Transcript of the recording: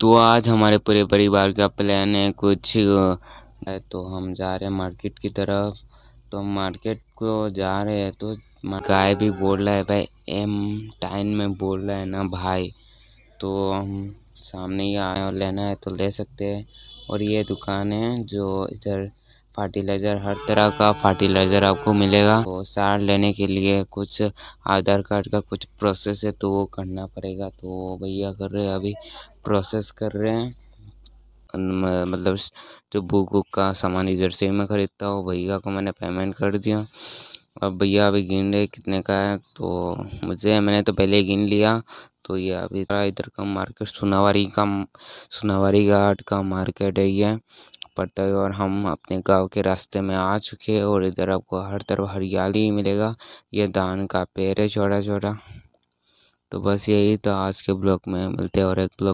तो आज हमारे पूरे परिवार का प्लान है कुछ तो हम जा रहे हैं मार्केट की तरफ तो मार्केट को जा रहे हैं तो गाय भी बोल रहा है भाई एम टाइम में बोल रहा है ना भाई तो हम सामने ही आए और लेना है तो ले सकते हैं और ये दुकान है जो इधर फर्टिलाइजर हर तरह का फर्टिलाइजर आपको मिलेगा तो सार लेने के लिए कुछ आधार कार्ड का कुछ प्रोसेस है तो वो करना पड़ेगा तो भैया कर रहे हैं अभी प्रोसेस कर रहे हैं मतलब जो बुक वुक का सामान इधर से ही मैं ख़रीदता हूँ भैया को मैंने पेमेंट कर दिया अब भैया अभी गिन रहे कितने का है तो मुझे मैंने तो पहले गिन लिया तो ये अभी इधर का मार्केट सुनावारी का सुनावारी घाट का मार्केट है ये पड़ता है और हम अपने गाँव के रास्ते में आ चुके हैं और इधर आपको हर तरफ हरियाली ही मिलेगा ये धान का पेड़ है छोटा छोटा तो बस यही तो आज के ब्लॉग में मिलते हैं और एक ब्लॉग